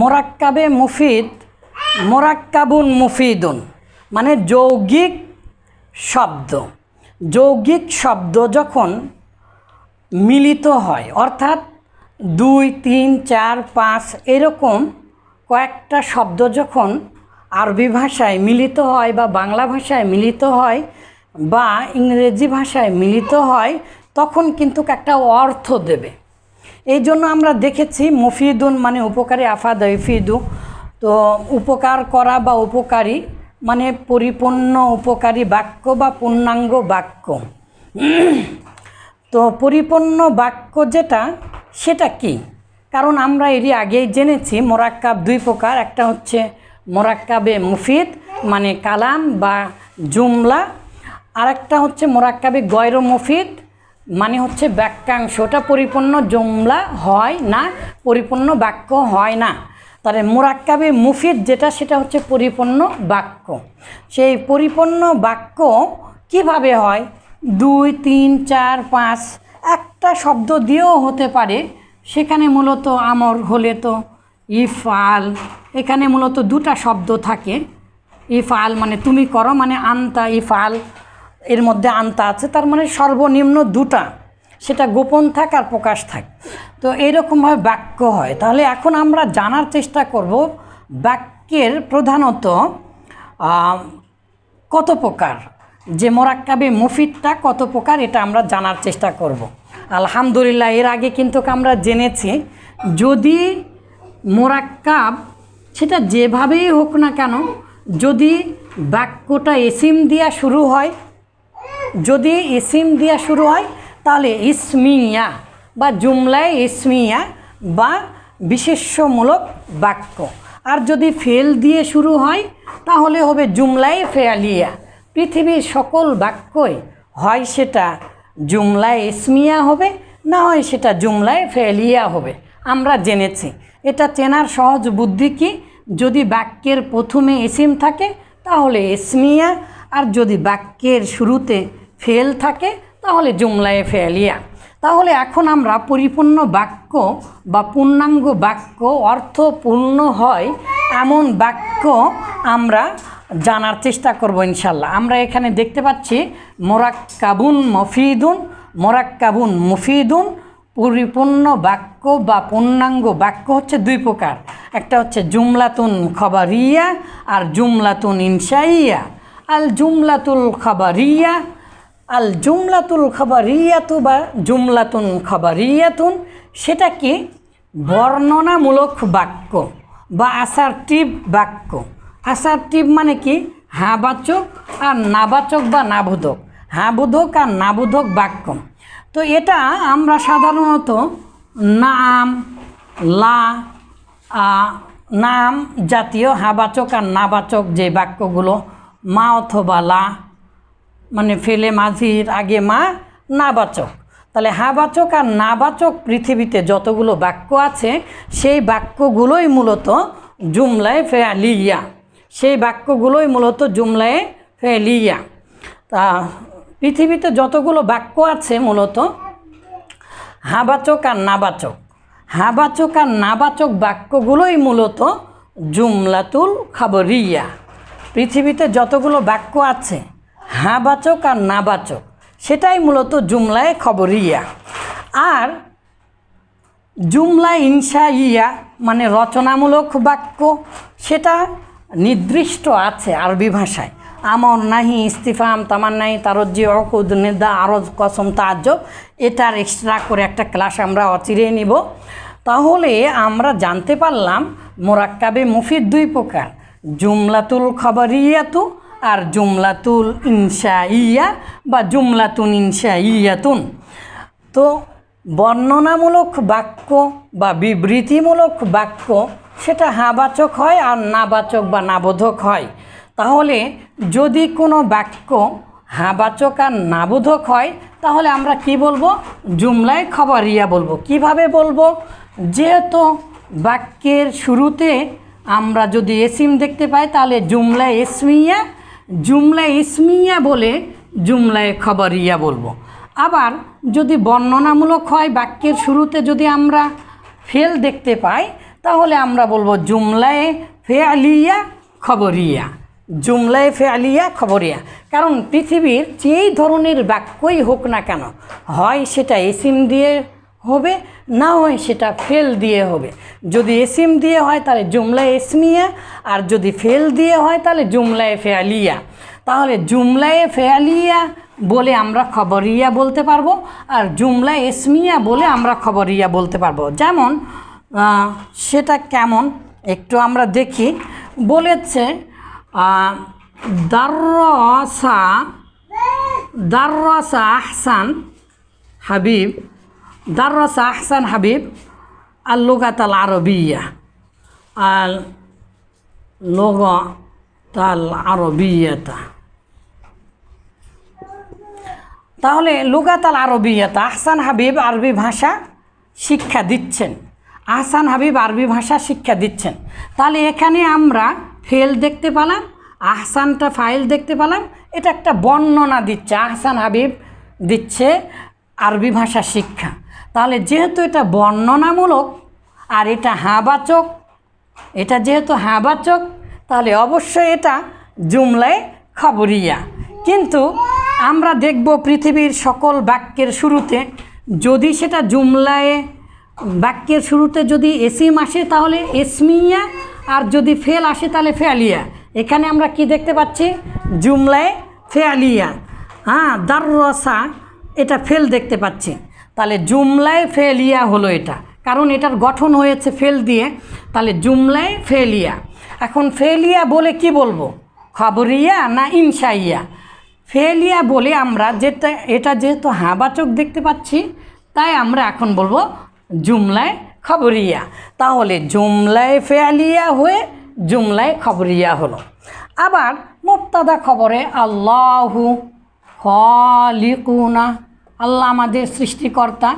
মোরাক্কাবে মুফিদ মোরাক্কাবুন মুফিদুন মানে যৌগিক শব্দ যৌগিক শব্দ যখন মিলিত হয় অর্থাৎ দুই তিন চার পাঁচ এরকম কয়েকটা শব্দ যখন আরবি ভাষায় মিলিত হয় বা বাংলা ভাষায় মিলিত হয় বা ইংরেজি ভাষায় মিলিত হয় তখন কিন্তু একটা অর্থ দেবে এই জন্য আমরা দেখেছি মফিদুন মানে উপকারী আফাদ ইফিদু তো উপকার করা বা উপকারী মানে পরিপূর্ণ উপকারী বাক্য বা পূর্ণাঙ্গ বাক্য তো পরিপূর্ণ বাক্য যেটা সেটা কি কারণ আমরা এরই আগেই জেনেছি মোরাক্কাব দুই প্রকার একটা হচ্ছে মোরাক্কাবে মুফিদ মানে কালাম বা জুমলা আরেকটা হচ্ছে মোরাক্কাবে গয়র মুফিদ মানে হচ্ছে বাক্যাংশটা পরিপূর্ণ জমলা হয় না পরিপূর্ণ বাক্য হয় না তাহলে মোরাক্কাবে মুফিদ যেটা সেটা হচ্ছে পরিপূর্ণ বাক্য সেই পরিপূর্ণ বাক্য কিভাবে হয় দুই তিন চার পাঁচ একটা শব্দ দিয়েও হতে পারে সেখানে মূলত আমর হলে তো ইফ আল এখানে মূলত দুটা শব্দ থাকে ইফাল মানে তুমি করো মানে আনতা ইফাল এর মধ্যে আনতা আছে তার মানে সর্বনিম্ন দুটা সেটা গোপন থাক আর প্রকাশ থাক তো এইরকমভাবে বাক্য হয় তাহলে এখন আমরা জানার চেষ্টা করব বাক্যের প্রধানত কত প্রকার যে মোরাক্কাবে মুফিদটা কত প্রকার এটা আমরা জানার চেষ্টা করব। আলহামদুলিল্লাহ এর আগে কিন্তু আমরা জেনেছি যদি মোরাক্কাব সেটা যেভাবেই হোক না কেন যদি বাক্যটা এসিম দিয়া শুরু হয় যদি ইসিম দিয়া শুরু হয় তাহলে ইসমিয়া বা জুমলায় ইসমিয়া বা বিশেষ্যমূলক বাক্য আর যদি ফেল দিয়ে শুরু হয় তাহলে হবে জুমলায় ফেয়ালিয়া পৃথিবীর সকল বাক্যই হয় সেটা জুমলায় ইসমিয়া হবে না হয় সেটা জুমলায় ফেয়ালিয়া হবে আমরা জেনেছি এটা চেনার সহজ বুদ্ধি কি যদি বাক্যের প্রথমে এসিম থাকে তাহলে এসমিয়া আর যদি বাক্যের শুরুতে ফেল থাকে তাহলে জুমলায় ফেলিয়া তাহলে এখন আমরা পরিপূর্ণ বাক্য বা পূর্ণাঙ্গ বাক্য অর্থপূর্ণ হয় এমন বাক্য আমরা জানার চেষ্টা করব ইনশাল্লাহ আমরা এখানে দেখতে পাচ্ছি মোরাক্কাবুন মফিদুন মোরাক্কাবুন মুফিদুন পরিপূর্ণ বাক্য বা পূর্ণাঙ্গ বাক্য হচ্ছে দুই প্রকার একটা হচ্ছে জুমলাতুন খবরিয়া আর জুমলাতুন ইনসাইয়া আল জুমলাতুল খবরিয়া আল জুমলাতুল খাবার ইয়াতু বা জুমলাতুন ইয়াতুন সেটা কি বর্ণনামূলক বাক্য বা আসারটিভ বাক্য আসারটিভ মানে কি হাবাচক আর নাবাচক বা নাবোধক হাবোধক আর নাবোধক বাক্য তো এটা আমরা সাধারণত নাম লা নাম জাতীয় হাবাচক আর নাবাচক যে বাক্যগুলো মা অথবা লা মানে ফেলে মাঝির আগে মা না তাহলে হাবাচক আর নাবাচক পৃথিবীতে যতগুলো বাক্য আছে সেই বাক্যগুলোই মূলত জুমলায় ফেয়ালিয়া সেই বাক্যগুলোই মূলত জুমলায় ফেয়ালিয়া তা পৃথিবীতে যতগুলো বাক্য আছে মূলত হাবাচক আর নাবাচক হাবাচক আর নাবাচক বাক্যগুলোই মূলত জুমলাতুল খাবরিয়া পৃথিবীতে যতগুলো বাক্য আছে হ্যাঁ বাচক আর না বাচক সেটাই মূলত জুমলায় ইয়া আর জুমলা ইনসা ইয়া মানে রচনামূলক বাক্য সেটা নির্দিষ্ট আছে আরবি ভাষায় আমার নাহি ইস্তিফাম তামার নাহি যে অকুদ নেদা আরজ কসম তাজ্য এটার এক্সট্রা করে একটা ক্লাস আমরা অচিরে নিব তাহলে আমরা জানতে পারলাম মোরাক্কাবে মুফির দুই প্রকার জুমলাতুল ইয়াতু আর জুমলাতুল ইনসা ইয়া বা জুমলাতুন ইনসা ইয়াতুন তো বর্ণনামূলক বাক্য বা বিবৃতিমূলক বাক্য সেটা হাবাচক হয় আর নাবাচক বা নাবোধক হয় তাহলে যদি কোনো বাক্য হাবাচক আর নাবোধক হয় তাহলে আমরা কি বলবো জুমলায় খবরিয়া বলবো কিভাবে বলবো যেহেতু বাক্যের শুরুতে আমরা যদি এসিম দেখতে পাই তাহলে জুমলা এসমিয়া জুমলা ইসমিয়া বলে জুমলায় খবরিয়া বলবো আবার যদি বর্ণনামূলক হয় বাক্যের শুরুতে যদি আমরা ফেল দেখতে পাই তাহলে আমরা বলবো জুমলায় ফেয়ালিয়া খবরিয়া জুমলায় ফেয়ালিয়া খবরিয়া কারণ পৃথিবীর যেই ধরনের বাক্যই হোক না কেন হয় সেটা এসিম দিয়ে হবে না হয় সেটা ফেল দিয়ে হবে যদি এসিম দিয়ে হয় তাহলে জুমলা এসমিয়া আর যদি ফেল দিয়ে হয় তাহলে জুমলায় ফেয়ালিয়া তাহলে জুমলায় ফেয়ালিয়া বলে আমরা খবরিয়া বলতে পারবো আর জুমলা এসমিয়া বলে আমরা খবরিয়া বলতে পারবো যেমন সেটা কেমন একটু আমরা দেখি বলেছে দারসা দারসা আহসান হাবিব দাররাসা আহসান হাবিব আল আল আরবিয়া আল লোগা তাল আরবিয়াতা তাহলে আল আরবিয়াতা আহসান হাবিব আরবি ভাষা শিক্ষা দিচ্ছেন আহসান হাবিব আরবি ভাষা শিক্ষা দিচ্ছেন তাহলে এখানে আমরা ফেল দেখতে পেলাম আহসানটা ফাইল দেখতে পেলাম এটা একটা বর্ণনা দিচ্ছে আহসান হাবিব দিচ্ছে আরবি ভাষা শিক্ষা তাহলে যেহেতু এটা বর্ণনামূলক আর এটা হাবাচক এটা যেহেতু হাবাচক তাহলে অবশ্যই এটা জুমলায় খবরিয়া কিন্তু আমরা দেখব পৃথিবীর সকল বাক্যের শুরুতে যদি সেটা জুমলায় বাক্যের শুরুতে যদি এসিম আসে তাহলে এসমিয়া আর যদি ফেল আসে তাহলে ফেয়ালিয়া এখানে আমরা কি দেখতে পাচ্ছি জুমলায় ফেয়ালিয়া হ্যাঁ দাররসা এটা ফেল দেখতে পাচ্ছি তাহলে জুমলায় ফেলিয়া হলো এটা কারণ এটার গঠন হয়েছে ফেল দিয়ে তাহলে জুমলায় ফেলিয়া এখন ফেলিয়া বলে কি বলবো খবরিয়া না ইনসাইয়া ফেলিয়া বলে আমরা যেটা এটা যেহেতু হাবাচক দেখতে পাচ্ছি তাই আমরা এখন বলবো জুমলায় খবরিয়া তাহলে জুমলায় ফেলিয়া হয়ে জুমলায় খবরিয়া হলো আবার মুক্তাদা খবরে আল্লাহু খালিকুনা আল্লাহ আমাদের সৃষ্টিকর্তা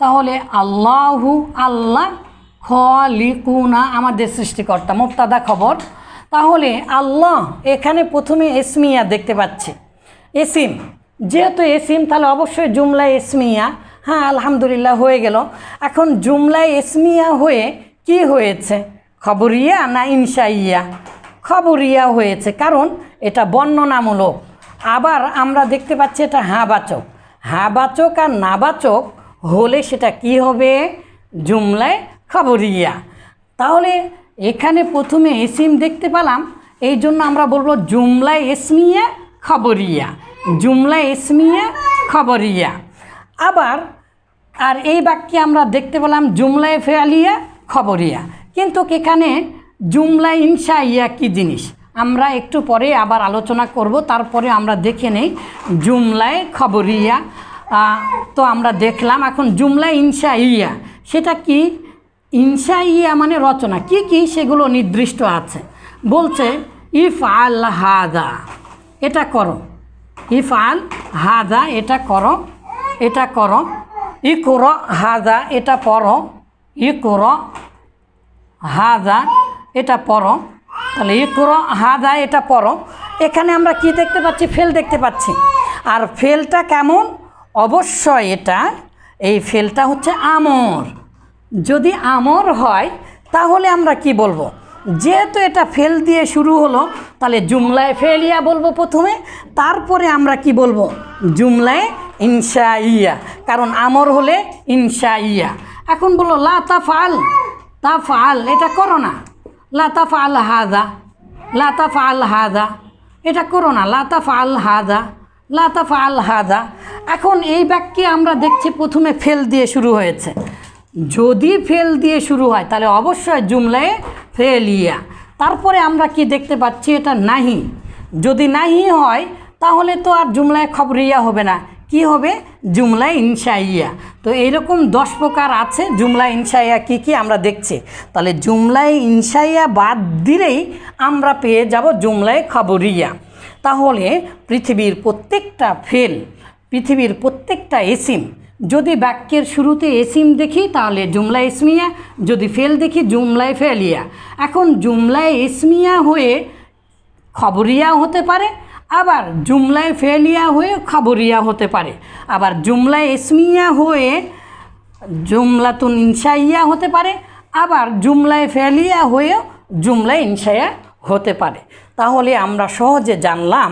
তাহলে আল্লাহু আল্লাহ খুনা আমাদের সৃষ্টিকর্তা মোফতাদা খবর তাহলে আল্লাহ এখানে প্রথমে এসমিয়া দেখতে পাচ্ছি এসিম যেহেতু এসিম তাহলে অবশ্যই জুমলা এসমিয়া হ্যাঁ আলহামদুলিল্লাহ হয়ে গেল এখন জুমলায় এসমিয়া হয়ে কি হয়েছে খবরিয়া না ইনসাইয়া খবরিয়া হয়েছে কারণ এটা বর্ণনামূলক আবার আমরা দেখতে পাচ্ছি এটা বাচক হাবাচক আর নাবাচক হলে সেটা কি হবে জুমলায় খবরিয়া তাহলে এখানে প্রথমে এসিম দেখতে পেলাম এই জন্য আমরা বলবো জুমলায় এসমিয়া খবরিয়া জুমলা এসমিয়া খবরিয়া আবার আর এই বাক্যে আমরা দেখতে পেলাম জুমলায় ফেয়ালিয়া খবরিয়া কিন্তু এখানে জুমলা ইনসা ইয়া কী জিনিস আমরা একটু পরে আবার আলোচনা করব তারপরে আমরা দেখে নেই জুমলায় খবরিয়া তো আমরা দেখলাম এখন জুমলায় ইনসা ইয়া সেটা কি ইনসা ইয়া মানে রচনা কি কি সেগুলো নির্দিষ্ট আছে বলছে ইফ আল হাদা এটা করো ইফ আল হাদা এটা করো এটা করো ই কর হাদা এটা পড়ো ই কর হাদা এটা পড়ো তাহলে করো হাদা এটা পড়ো এখানে আমরা কি দেখতে পাচ্ছি ফেল দেখতে পাচ্ছি আর ফেলটা কেমন অবশ্যই এটা এই ফেলটা হচ্ছে আমর যদি আমর হয় তাহলে আমরা কি বলবো যেহেতু এটা ফেল দিয়ে শুরু হলো তাহলে জুমলায় ফেলিয়া বলবো প্রথমে তারপরে আমরা কি বলবো জুমলায় ইনসা ইয়া কারণ আমর হলে ইনসা ইয়া এখন বলো লা তা ফাল তা ফাল এটা করো না লাতাফ আল হাদা লাতাফ আল হাদা এটা করো না লাতাফ আল হাদা লাতাফ আল হাদা এখন এই বাক্যে আমরা দেখছি প্রথমে ফেল দিয়ে শুরু হয়েছে যদি ফেল দিয়ে শুরু হয় তাহলে অবশ্যই জুমলায় ফেলিয়া তারপরে আমরা কি দেখতে পাচ্ছি এটা নাহি যদি নাহি হয় তাহলে তো আর জুমলায় খবরিয়া হবে না কি হবে জুমলা ইনশাইয়া তো এরকম দশ প্রকার আছে জুমলা ইনশাইয়া কি কি আমরা দেখছি তাহলে জুমলাই ইনশাইয়া বাদ দিলেই আমরা পেয়ে যাব জুমলায় খবরিয়া তাহলে পৃথিবীর প্রত্যেকটা ফেল পৃথিবীর প্রত্যেকটা এসিম যদি বাক্যের শুরুতে এসিম দেখি তাহলে জুমলা ইসমিয়া যদি ফেল দেখি জুমলায় ফেলিয়া এখন জুমলায় ইসমিয়া হয়ে খবরিয়া হতে পারে আবার জুমলায় ফেলিয়া হয়ে খাবরিয়া হতে পারে আবার জুমলায় এসমিয়া হয়ে জুমলাতুন ইনসাইয়া হতে পারে আবার জুমলায় ফেলিয়া হয়েও জুমলায় ইনসাইয়া হতে পারে তাহলে আমরা সহজে জানলাম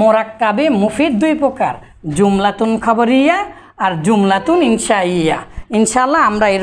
মোরাক্কাবে মুফিদ দুই প্রকার জুমলাতুন খাবরিয়া আর জুমলাতুন ইনসাইয়া ইনশাল্লাহ আমরা এর